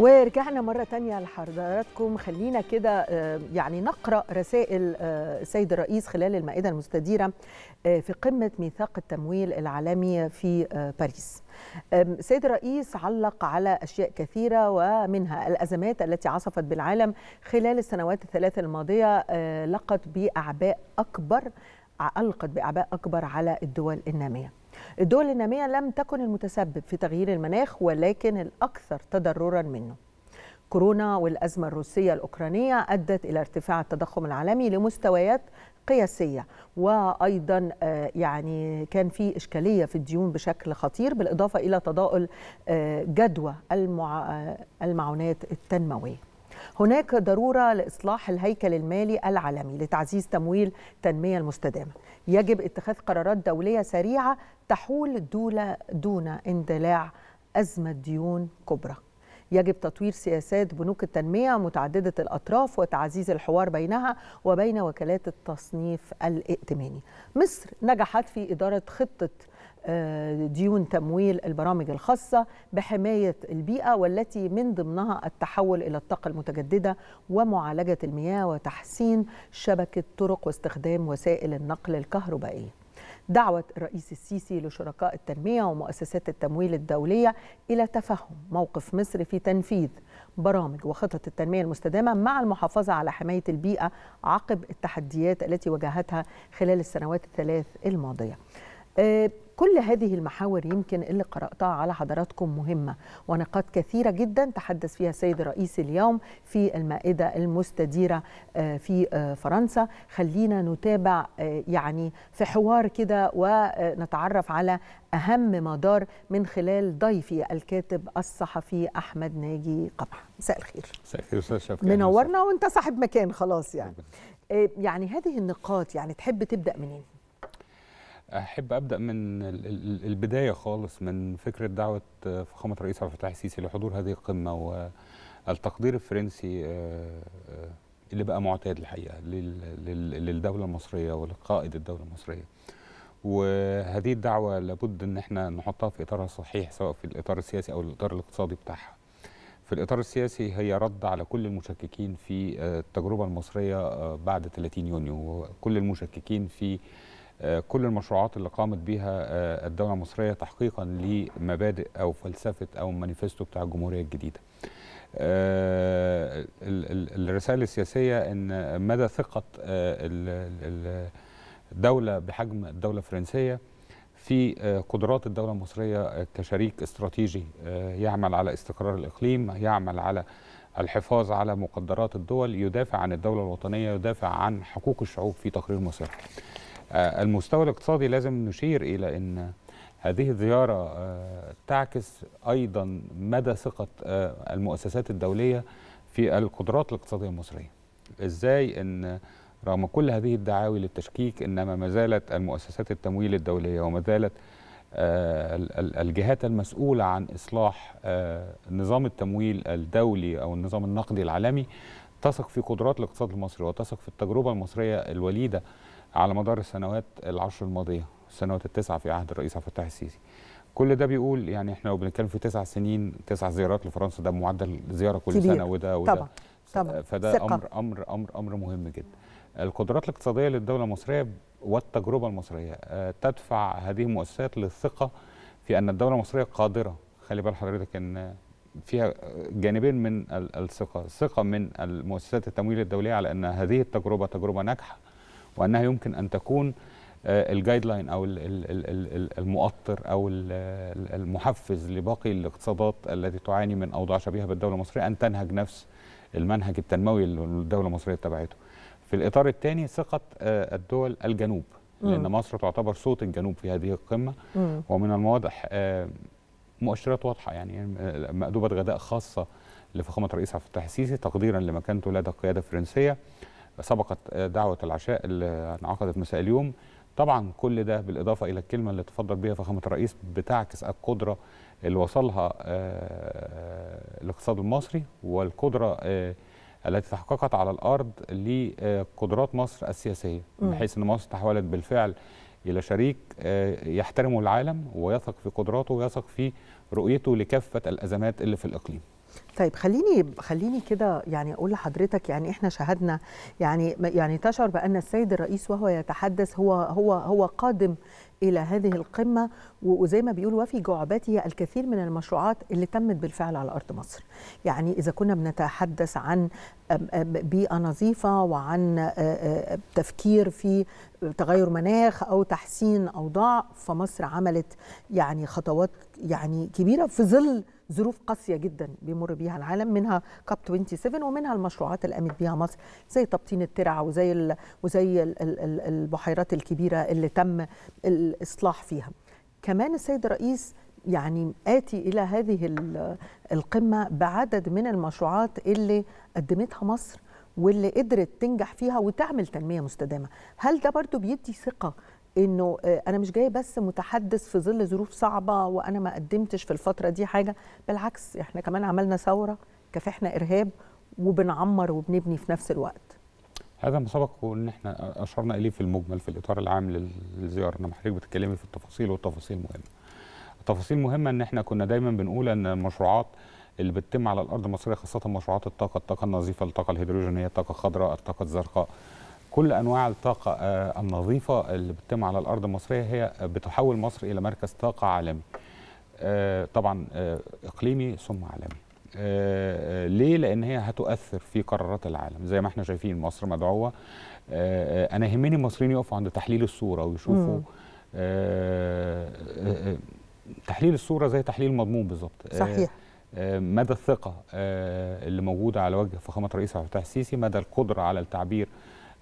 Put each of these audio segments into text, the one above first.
ورجعنا مرة تانية لحضراتكم خلينا كده آه، يعني نقرأ رسائل آه، السيد الرئيس خلال المائدة المستديرة آه، في قمة ميثاق التمويل العالمي في باريس السيد الرئيس علق على أشياء كثيرة ومنها الأزمات التي عصفت بالعالم خلال السنوات الثلاث الماضية لقت بأعباء أكبر ألقت بأعباء أكبر على الدول النامية الدول النامية لم تكن المتسبب في تغيير المناخ ولكن الأكثر تضررا منه كورونا والأزمة الروسية الأوكرانية أدت إلى ارتفاع التضخم العالمي لمستويات قياسيه وايضا آه، يعني كان في اشكاليه في الديون بشكل خطير بالاضافه الى تضاؤل آه، جدوى آه، المعونات التنمويه هناك ضروره لاصلاح الهيكل المالي العالمي لتعزيز تمويل التنميه المستدامه يجب اتخاذ قرارات دوليه سريعه تحول الدوله دون اندلاع ازمه ديون كبرى يجب تطوير سياسات بنوك التنمية متعددة الأطراف وتعزيز الحوار بينها وبين وكالات التصنيف الائتماني مصر نجحت في إدارة خطة آه، ديون تمويل البرامج الخاصة بحماية البيئة والتي من ضمنها التحول إلى الطاقة المتجددة ومعالجة المياه وتحسين شبكة طرق واستخدام وسائل النقل الكهربائية دعوة الرئيس السيسي لشركاء التنمية ومؤسسات التمويل الدولية إلى تفهم موقف مصر في تنفيذ برامج وخطط التنمية المستدامة مع المحافظة على حماية البيئة عقب التحديات التي واجهتها خلال السنوات الثلاث الماضية. آه، كل هذه المحاور يمكن اللي قرأتها على حضراتكم مهمة ونقاط كثيرة جدا تحدث فيها السيد الرئيس اليوم في المائدة المستديرة آه، في آه، فرنسا خلينا نتابع آه، يعني في حوار كده ونتعرف على أهم مدار من خلال ضيفي الكاتب الصحفي أحمد ناجي قبح مساء الخير مساء الخير أستاذ منورنا وأنت صاحب مكان خلاص يعني يعني هذه النقاط يعني تحب تبدأ منين؟ احب ابدا من البدايه خالص من فكره دعوه آه، فخامه الرئيس عبد الفتاح السيسي لحضور هذه القمه والتقدير آه، الفرنسي آه، اللي بقى معتاد الحقيقه للدوله المصريه ولقائد الدوله المصريه وهذه الدعوه لابد ان احنا نحطها في اطارها الصحيح سواء في الاطار السياسي او الاطار الاقتصادي بتاعها في الاطار السياسي هي رد على كل المشككين في التجربه المصريه بعد 30 يونيو وكل المشككين في آه، كل المشروعات اللي قامت بها آه، الدولة المصرية تحقيقا لمبادئ أو فلسفة أو مانيفستو بتاع الجمهورية الجديدة آه، الرسالة السياسية أن مدى ثقة الدولة بحجم الدولة الفرنسية في قدرات الدولة المصرية كشريك استراتيجي يعمل على استقرار الإقليم يعمل على الحفاظ على مقدرات الدول يدافع عن الدولة الوطنية يدافع عن حقوق الشعوب في تقرير مصيرها آه، المستوى الاقتصادي لازم نشير إلى أن هذه الزيارة آه، تعكس أيضا مدى ثقة آه، المؤسسات الدولية في القدرات الاقتصادية المصرية إزاي أن رغم كل هذه الدعاوي للتشكيك إنما ما زالت المؤسسات التمويل الدولية وما زالت الجهات المسؤولة عن إصلاح نظام التمويل الدولي أو النظام النقدي العالمي تثق في قدرات الاقتصاد المصري وتثق في التجربة المصرية الوليدة على مدار السنوات العشر الماضيه السنوات التسعه في عهد الرئيس عبد الفتاح السيسي كل ده بيقول يعني احنا لو بنتكلم في تسع سنين تسع زيارات لفرنسا ده معدل زياره كل كبير. سنه وده وده طبعا طبعا فده ثقة. امر امر امر امر مهم جدا القدرات الاقتصاديه للدوله المصريه والتجربه المصريه آه، تدفع هذه المؤسسات للثقه في ان الدوله المصريه قادره خلي بال حضرتك ان فيها جانبين من الثقه ثقه من المؤسسات التمويل الدوليه على ان هذه التجربه تجربه ناجحه وانها يمكن ان تكون آه، الجايد لاين او المؤطر او المحفز لباقي الاقتصادات التي تعاني من اوضاع شبيهه بالدوله المصريه ان تنهج نفس المنهج التنموي اللي الدوله المصريه اتبعته. في الاطار الثاني ثقه آه، الدول الجنوب لان مصر تعتبر صوت الجنوب في هذه القمه ومن المواضح آه، مؤشرات واضحه يعني مأدوبه غداء خاصه لفخامه الرئيس عبد الفتاح السيسي تقديرا لمكانته لدى القياده الفرنسيه سبقت دعوه العشاء اللي انعقدت مساء اليوم طبعا كل ده بالاضافه الى الكلمه اللي تفضل بها فخامه الرئيس بتعكس القدره اللي وصلها آه، الاقتصاد المصري والقدره آه، التي تحققت على الارض لقدرات مصر السياسيه بحيث ان مصر تحولت بالفعل الى شريك آه، يحترمه العالم ويثق في قدراته ويثق في رؤيته لكافه الازمات اللي في الاقليم طيب خليني خليني كده يعني اقول لحضرتك يعني احنا شاهدنا يعني يعني تشعر بان السيد الرئيس وهو يتحدث هو هو هو قادم الى هذه القمه وزي ما بيقول وفي جعبته الكثير من المشروعات اللي تمت بالفعل على ارض مصر. يعني اذا كنا بنتحدث عن بيئه نظيفه وعن تفكير في تغير مناخ او تحسين اوضاع فمصر عملت يعني خطوات يعني كبيره في ظل ظروف قاسيه جدا بيمر بيها العالم منها كاب 27 ومنها المشروعات اللي قامت بيها مصر زي تبطين الترع وزي وزي البحيرات الكبيره اللي تم الاصلاح فيها. كمان السيد الرئيس يعني آتي إلى هذه القمة بعدد من المشروعات اللي قدمتها مصر واللي قدرت تنجح فيها وتعمل تنمية مستدامة هل ده برضو بيدي ثقة انه آه، انا مش جاي بس متحدث في ظل ظروف صعبه وانا ما قدمتش في الفتره دي حاجه بالعكس احنا كمان عملنا ثوره كافحنا ارهاب وبنعمر وبنبني في نفس الوقت هذا ما سبق وان احنا اشرنا اليه في المجمل في الاطار العام للزياره انما حضرتك بتتكلمي في التفاصيل والتفاصيل مهمه التفاصيل مهمه ان احنا كنا دايما بنقول ان المشروعات اللي بتتم على الارض المصريه خاصه مشروعات الطاقه الطاقه النظيفه الطاقه الهيدروجينيه الطاقه الخضراء الطاقه الزرقاء كل انواع الطاقه آه، النظيفه اللي بتتم على الارض المصريه هي بتحول مصر الى مركز طاقه عالمي آه، طبعا آه، اقليمي ثم عالمي ليه لان هي هتؤثر في قرارات العالم زي ما احنا شايفين مصر مدعوه انا يهمني المصريين يقفوا عند تحليل الصوره ويشوفوا تحليل الصوره زي تحليل المضمون بالظبط صحيح مدى الثقه اللي موجوده على وجه فخامه الرئيس عبد الفتاح السيسي مدى القدره على التعبير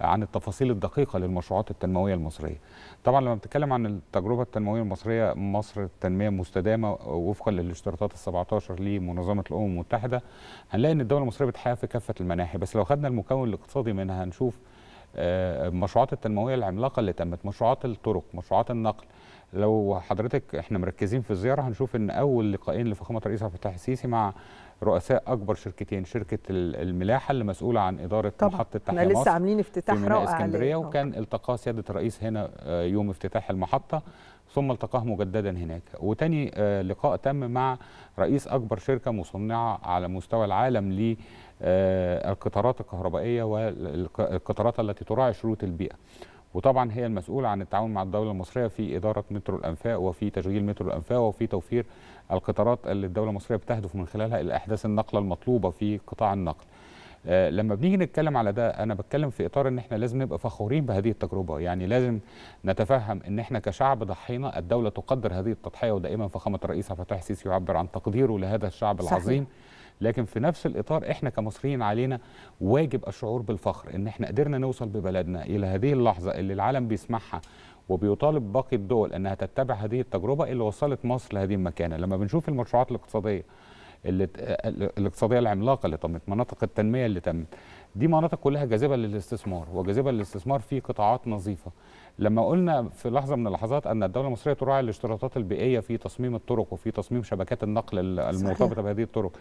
عن التفاصيل الدقيقه للمشروعات التنمويه المصريه. طبعا لما بنتكلم عن التجربه التنمويه المصريه مصر التنميه مستدامه وفقا للاشتراطات ال 17 لمنظمه الامم المتحده هنلاقي ان الدوله المصريه بتحقق في كافه المناحي بس لو خدنا المكون الاقتصادي منها هنشوف آه، المشروعات التنمويه العملاقه اللي تمت مشروعات الطرق مشروعات النقل لو حضرتك احنا مركزين في الزياره هنشوف ان اول لقاءين لفخامه الرئيس عبد الفتاح السيسي مع رؤساء اكبر شركتين شركه الملاحه اللي مسؤوله عن اداره طبعا. محطه تحيا مصر لسه عاملين افتتاح رائع اسكندريه وكان التقاه سياده الرئيس هنا آه، يوم افتتاح المحطه ثم التقاه مجددا هناك وتاني آه، لقاء تم مع رئيس اكبر شركه مصنعه على مستوى العالم للقطارات آه، الكهربائيه والقطارات التي تراعي شروط البيئه وطبعا هي المسؤوله عن التعاون مع الدوله المصريه في اداره مترو الانفاق وفي تشغيل مترو الانفاق وفي توفير القطارات اللي الدوله المصريه بتهدف من خلالها الى احداث النقله المطلوبه في قطاع النقل آه، لما بنيجي نتكلم على ده انا بتكلم في اطار ان احنا لازم نبقى فخورين بهذه التجربه يعني لازم نتفهم ان احنا كشعب ضحينا الدوله تقدر هذه التضحيه ودائما فخامه الرئيس عبد الفتاح السيسي يعبر عن تقديره لهذا الشعب صحيح. العظيم لكن في نفس الاطار احنا كمصريين علينا واجب الشعور بالفخر ان احنا قدرنا نوصل ببلدنا الى هذه اللحظه اللي العالم بيسمعها وبيطالب باقي الدول انها تتبع هذه التجربه اللي وصلت مصر لهذه المكانه لما بنشوف المشروعات الاقتصاديه اللي آه، الاقتصاديه العملاقه اللي تمت مناطق التنميه اللي تمت دي مناطق كلها جاذبه للاستثمار وجاذبه للاستثمار في قطاعات نظيفه لما قلنا في لحظه من اللحظات ان الدوله المصريه تراعي الاشتراطات البيئيه في تصميم الطرق وفي تصميم شبكات النقل المرتبطه بهذه الطرق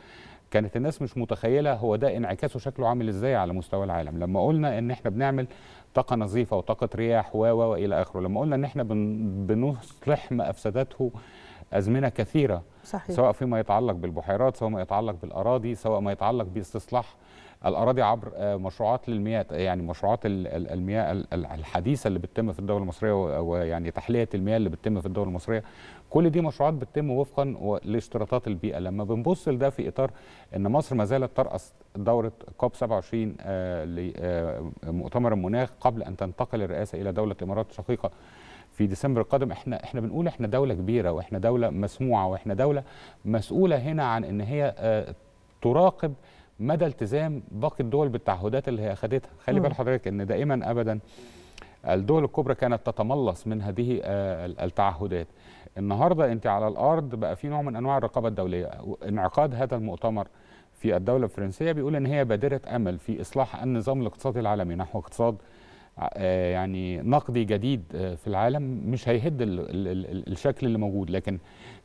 كانت الناس مش متخيله هو ده انعكاسه شكله عامل ازاي على مستوى العالم لما قلنا ان احنا بنعمل طاقه نظيفه وطاقه رياح و و والى اخره لما قلنا ان احنا بنصلح ما افسدته ازمنه كثيره صحيح. سواء فيما يتعلق بالبحيرات سواء ما يتعلق بالاراضي سواء ما يتعلق باستصلاح الاراضي عبر آه، مشروعات للمياه يعني مشروعات المياه الحديثه اللي بتتم في الدوله المصريه ويعني تحليه المياه اللي بتتم في الدوله المصريه كل دي مشروعات بتتم وفقا لاشتراطات البيئه لما بنبص لده في اطار ان مصر ما زالت ترأس دوره كوب 27 آه، لمؤتمر آه، المناخ قبل ان تنتقل الرئاسه الى دوله الامارات الشقيقه في ديسمبر القادم احنا احنا بنقول احنا دوله كبيره واحنا دوله مسموعه واحنا دوله مسؤوله هنا عن ان هي تراقب مدى التزام باقي الدول بالتعهدات اللي هي اخذتها خلي بال حضرتك ان دائما ابدا الدول الكبرى كانت تتملص من هذه آه، التعهدات النهارده انت على الارض بقى في نوع من انواع الرقابه الدوليه انعقاد هذا المؤتمر في الدوله الفرنسيه بيقول ان هي بادره امل في اصلاح النظام الاقتصادي العالمي نحو اقتصاد آه، يعني نقدي جديد آه، في العالم مش هيهد الشكل اللي موجود لكن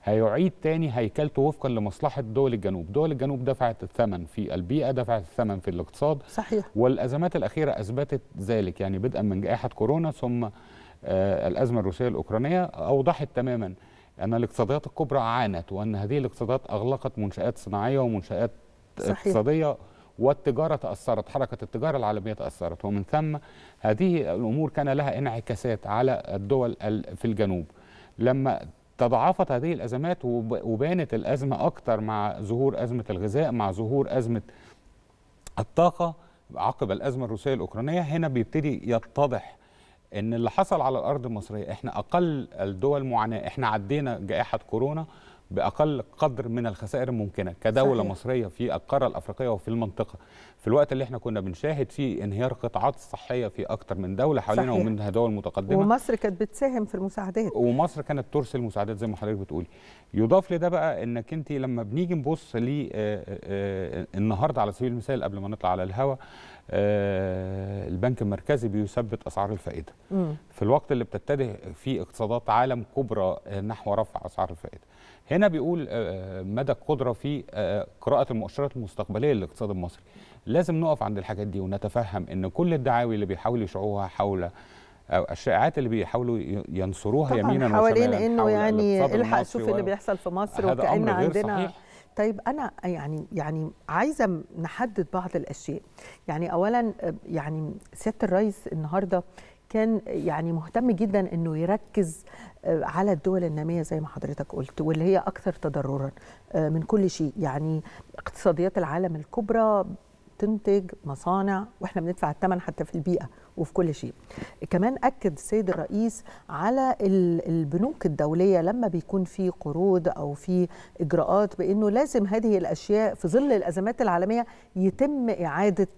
هيعيد تاني هيكلته وفقا لمصلحه دول الجنوب، دول الجنوب دفعت الثمن في البيئه، دفعت الثمن في الاقتصاد صحيح والازمات الاخيره اثبتت ذلك يعني بدءا من جائحه كورونا ثم آه، الازمه الروسيه الاوكرانيه اوضحت تماما ان الاقتصادات الكبرى عانت وان هذه الاقتصادات اغلقت منشات صناعيه ومنشات صحيح. اقتصاديه والتجارة تأثرت حركة التجارة العالمية تأثرت ومن ثم هذه الأمور كان لها انعكاسات على الدول في الجنوب لما تضاعفت هذه الأزمات وبانت الأزمة أكتر مع ظهور أزمة الغذاء مع ظهور أزمة الطاقة عقب الأزمة الروسية الأوكرانية هنا بيبتدي يتضح ان اللي حصل على الارض المصريه احنا اقل الدول معاناه احنا عدينا جائحه كورونا باقل قدر من الخسائر الممكنه كدوله صحيح. مصريه في القاره الافريقيه وفي المنطقه في الوقت اللي احنا كنا بنشاهد فيه انهيار قطاعات الصحيه في اكتر من دوله حوالينا ومن ومنها دول متقدمه ومصر كانت بتساهم في المساعدات ومصر كانت ترسل مساعدات زي ما حضرتك بتقولي يضاف لده بقى انك انت لما بنيجي نبص ل آه، آه، النهارده على سبيل المثال قبل ما نطلع على الهواء آه، البنك المركزي بيثبت اسعار الفائده م. في الوقت اللي بتتجه فيه اقتصادات عالم كبرى نحو رفع اسعار الفائده هنا بيقول آه، آه، مدى القدره في آه، قراءه المؤشرات المستقبليه للاقتصاد المصري لازم نقف عند الحاجات دي ونتفهم ان كل الدعاوي اللي بيحاولوا يشعوها حول او الشائعات اللي بيحاولوا ينصروها يمينا وشمالا حوالين انه يعني الحق شوف اللي بيحصل في مصر وكان عندنا صحيح. طيب انا يعني يعني عايزه نحدد بعض الاشياء يعني اولا يعني سياده الرئيس النهارده كان يعني مهتم جدا انه يركز آه، على الدول الناميه زي ما حضرتك قلت واللي هي اكثر تضررا آه، من كل شيء يعني اقتصاديات العالم الكبرى تنتج مصانع واحنا بندفع الثمن حتى في البيئه وفي كل شيء. كمان اكد السيد الرئيس على البنوك الدوليه لما بيكون في قروض او في اجراءات بانه لازم هذه الاشياء في ظل الازمات العالميه يتم اعاده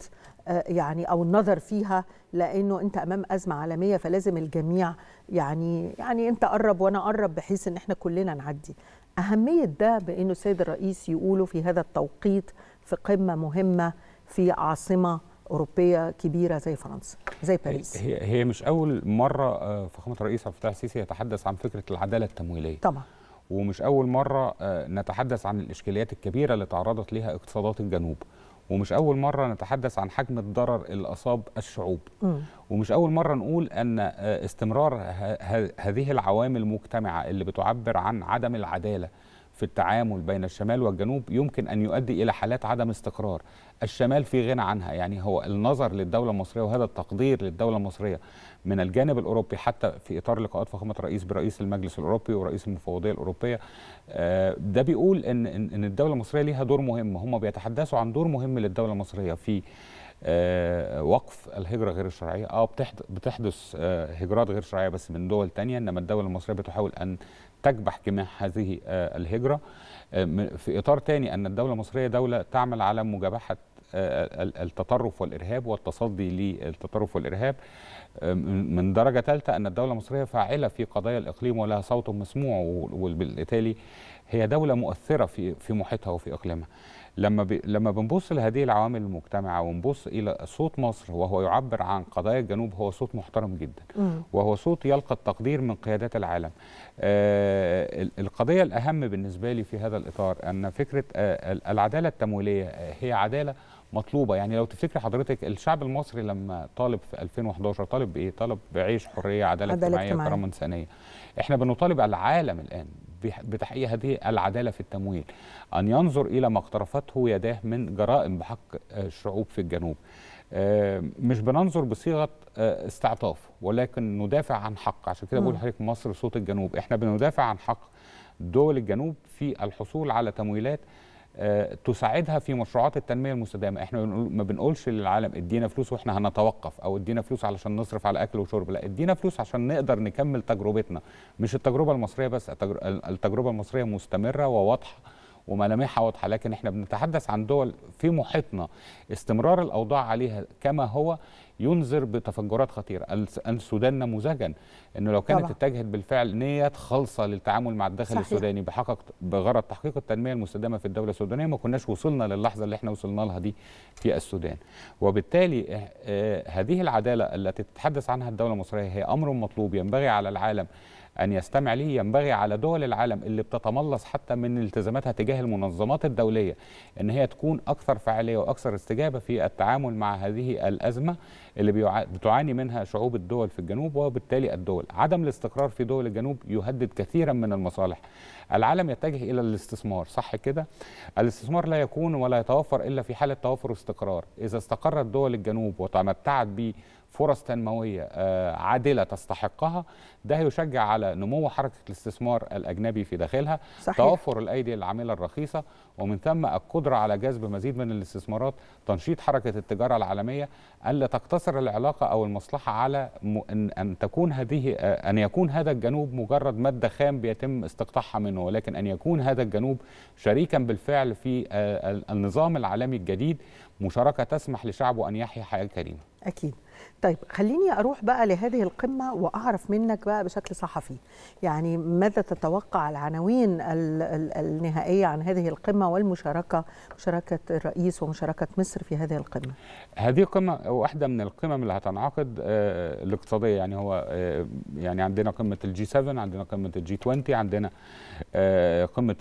آه، يعني او النظر فيها لانه انت امام ازمه عالميه فلازم الجميع يعني يعني انت قرب وانا قرب بحيث ان احنا كلنا نعدي اهميه ده بانه السيد الرئيس يقوله في هذا التوقيت في قمه مهمه في عاصمه اوروبيه كبيره زي فرنسا زي باريس هي هي مش اول مره آه، فخامه الرئيس عبد الفتاح السيسي يتحدث عن فكره العداله التمويليه طبعا ومش اول مره آه، نتحدث عن الاشكاليات الكبيره اللي تعرضت لها اقتصادات الجنوب ومش أول مرة نتحدث عن حجم الضرر اللي أصاب الشعوب م. ومش أول مرة نقول أن آه، استمرار هذه العوامل المجتمعة اللي بتعبر عن عدم العدالة في التعامل بين الشمال والجنوب يمكن أن يؤدي إلى حالات عدم استقرار الشمال في غنى عنها يعني هو النظر للدولة المصرية وهذا التقدير للدولة المصرية من الجانب الأوروبي حتى في إطار لقاءات فخامة الرئيس برئيس المجلس الأوروبي ورئيس المفوضية الأوروبية آه، ده بيقول إن, إن الدولة المصرية ليها دور مهم هم بيتحدثوا عن دور مهم للدولة المصرية في آه، وقف الهجره غير الشرعيه اه بتحدث آه، هجرات غير شرعيه بس من دول تانية انما الدوله المصريه بتحاول ان تكبح جماح هذه آه، الهجره في اطار تاني ان الدوله المصريه دوله تعمل على مجابحه التطرف والارهاب والتصدي للتطرف والارهاب من درجه ثالثه ان الدوله المصريه فاعله في قضايا الاقليم ولها صوت مسموع وبالتالي هي دوله مؤثره في في محيطها وفي اقليمها لما بي لما بنبص لهذه العوامل المجتمعه ونبص الى صوت مصر وهو يعبر عن قضايا الجنوب هو صوت محترم جدا م. وهو صوت يلقى التقدير من قيادات العالم آه القضيه الاهم بالنسبه لي في هذا الاطار ان فكره آه العداله التمويليه آه، هي عداله مطلوبه يعني لو تفتكر حضرتك الشعب المصري لما طالب في 2011 طالب بايه طالب بعيش حريه عداله اجتماعيه وكرامه انسانيه احنا بنطالب العالم الان بتحقيق هذه العدالة في التمويل أن ينظر إلى ما اقترفته يداه من جرائم بحق آه، الشعوب في الجنوب آه، مش بننظر بصيغه آه، استعطاف ولكن ندافع عن حق عشان كده بقول لحضرتك مصر صوت الجنوب احنا بندافع عن حق دول الجنوب في الحصول على تمويلات آه، تساعدها في مشروعات التنميه المستدامه احنا ما بنقولش للعالم ادينا فلوس واحنا هنتوقف او ادينا فلوس علشان نصرف على اكل وشرب لا ادينا فلوس عشان نقدر نكمل تجربتنا مش التجربه المصريه بس التجربه المصريه مستمره وواضحه وملامحها واضحه لكن احنا بنتحدث عن دول في محيطنا استمرار الاوضاع عليها كما هو ينذر بتفجرات خطيره السودان نموذجا انه لو كانت اتجهت بالفعل نيه خالصه للتعامل مع الداخل صحيح. السوداني بحقق بغرض تحقيق التنميه المستدامه في الدوله السودانيه ما كناش وصلنا للحظه اللي احنا وصلنا لها دي في السودان وبالتالي آه، آه، هذه العداله التي تتحدث عنها الدوله المصريه هي امر مطلوب ينبغي على العالم أن يستمع ليه ينبغي على دول العالم اللي بتتملص حتى من التزاماتها تجاه المنظمات الدولية أن هي تكون أكثر فعالية وأكثر استجابة في التعامل مع هذه الأزمة اللي بتعاني منها شعوب الدول في الجنوب وبالتالي الدول عدم الاستقرار في دول الجنوب يهدد كثيرا من المصالح العالم يتجه الى الاستثمار صح كده الاستثمار لا يكون ولا يتوفر الا في حاله توافر واستقرار اذا استقرت دول الجنوب وتمتعت ب فرص تنمويه آه، عادله تستحقها ده هيشجع على نمو حركه الاستثمار الاجنبي في داخلها صحيح. توفر الايدي العامله الرخيصه ومن ثم القدره على جذب مزيد من الاستثمارات تنشيط حركه التجاره العالميه الا تقتصر العلاقه او المصلحه على ان تكون هذه آه، ان يكون هذا الجنوب مجرد ماده خام بيتم استقطاعها منه جدا ولكن أن يكون هذا الجنوب شريكا بالفعل في آه، النظام العالمي الجديد مشاركة تسمح لشعبه أن يحيا حياة كريمة أكيد طيب خليني اروح بقى لهذه القمه واعرف منك بقى بشكل صحفي يعني ماذا تتوقع العناوين النهائيه عن هذه القمه والمشاركه مشاركه الرئيس ومشاركه مصر في هذه القمه هذه قمه واحده من القمم اللي هتنعقد آه، الاقتصاديه يعني هو آه، يعني عندنا قمه الجي 7 عندنا قمه الجي 20 عندنا آه، قمه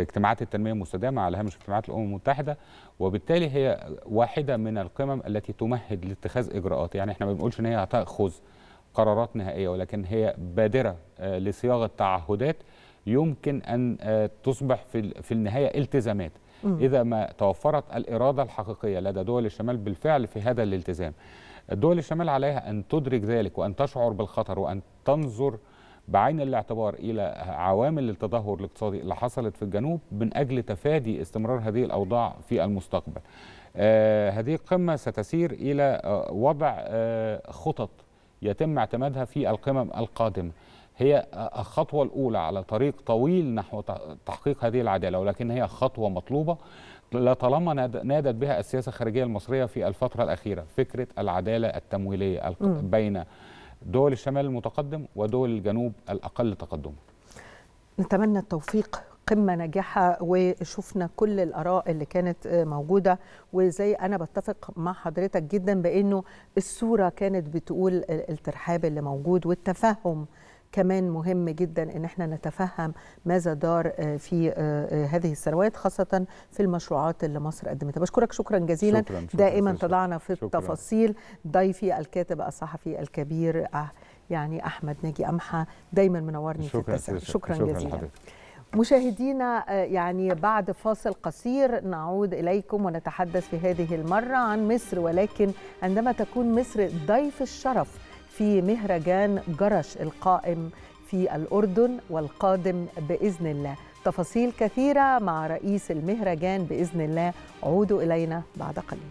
اجتماعات التنميه المستدامه على هامش اجتماعات الامم المتحده وبالتالي هي واحده من القمم التي تمهد لاتخاذ اجراءات الاجراءات يعني احنا ما بنقولش ان هي هتاخذ قرارات نهائيه ولكن هي بادره آه، لصياغه تعهدات يمكن ان آه، تصبح في في النهايه التزامات اذا ما توفرت الاراده الحقيقيه لدى دول الشمال بالفعل في هذا الالتزام دول الشمال عليها ان تدرك ذلك وان تشعر بالخطر وان تنظر بعين الاعتبار الى عوامل التدهور الاقتصادي اللي حصلت في الجنوب من اجل تفادي استمرار هذه الاوضاع في المستقبل آه، هذه القمة ستسير إلى آه، وضع آه، خطط يتم اعتمادها في القمم القادمة هي الخطوة الأولى على طريق طويل نحو تحقيق هذه العدالة ولكن هي خطوة مطلوبة لطالما نادت بها السياسة الخارجية المصرية في الفترة الأخيرة فكرة العدالة التمويلية بين دول الشمال المتقدم ودول الجنوب الأقل تقدما نتمنى التوفيق قمه ناجحه وشفنا كل الاراء اللي كانت آه، موجوده وزي انا بتفق مع حضرتك جدا بانه الصوره كانت بتقول الترحاب اللي موجود والتفهم كمان مهم جدا ان احنا نتفهم ماذا دار آه، في آه، هذه السنوات خاصه في المشروعات اللي مصر قدمتها بشكرك شكرا جزيلا شكرا شكرا دائما شكرا طلعنا في شكرا التفاصيل ضيفي الكاتب الصحفي الكبير يعني احمد ناجي امحه دايما منورني في التسع شكرا, شكرا جزيلا شكرا مشاهدينا آه، يعني بعد فاصل قصير نعود اليكم ونتحدث في هذه المره عن مصر ولكن عندما تكون مصر ضيف الشرف في مهرجان جرش القائم في الاردن والقادم باذن الله تفاصيل كثيره مع رئيس المهرجان باذن الله عودوا الينا بعد قليل